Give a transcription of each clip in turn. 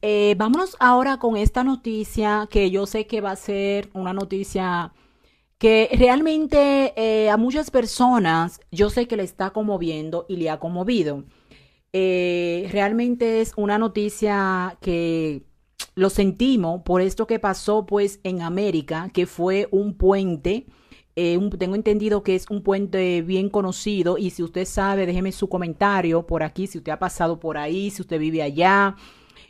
Eh, vámonos ahora con esta noticia que yo sé que va a ser una noticia que realmente eh, a muchas personas yo sé que le está conmoviendo y le ha conmovido. Eh, realmente es una noticia que lo sentimos por esto que pasó pues en América, que fue un puente. Eh, tengo entendido que es un puente bien conocido y si usted sabe, déjeme su comentario por aquí, si usted ha pasado por ahí, si usted vive allá,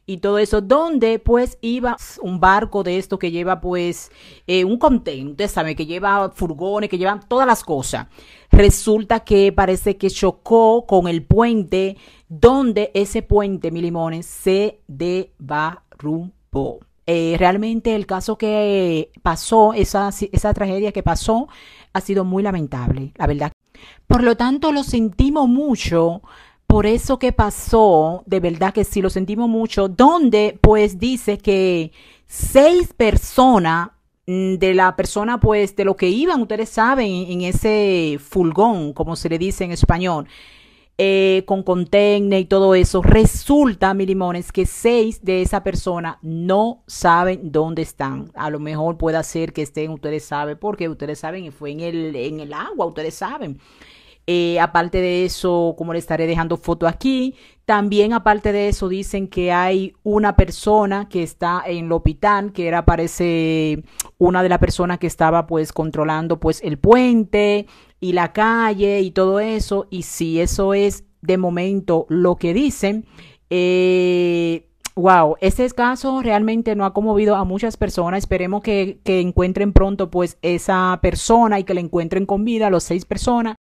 y todo eso, donde pues iba un barco de esto que lleva pues eh, un contento, sabe, que lleva furgones, que llevan todas las cosas. Resulta que parece que chocó con el puente, donde ese puente, mi limones, se debarrumbó. Eh, realmente el caso que pasó, esa, esa tragedia que pasó, ha sido muy lamentable, la verdad. Por lo tanto, lo sentimos mucho por eso que pasó, de verdad que sí, lo sentimos mucho, donde pues dice que seis personas mm, de la persona, pues, de lo que iban, ustedes saben, en ese fulgón, como se le dice en español, eh, con contene y todo eso, resulta, mi limones, que seis de esa persona no saben dónde están. A lo mejor puede ser que estén, ustedes saben, porque ustedes saben, y fue en el, en el agua, ustedes saben. Eh, aparte de eso, como le estaré dejando foto aquí, también aparte de eso dicen que hay una persona que está en Lopitán, que era parece una de las personas que estaba pues controlando pues el puente y la calle y todo eso. Y si eso es de momento lo que dicen, wow, eh, este caso realmente no ha conmovido a muchas personas. Esperemos que, encuentren pronto pues esa persona y que la encuentren con vida, los seis personas.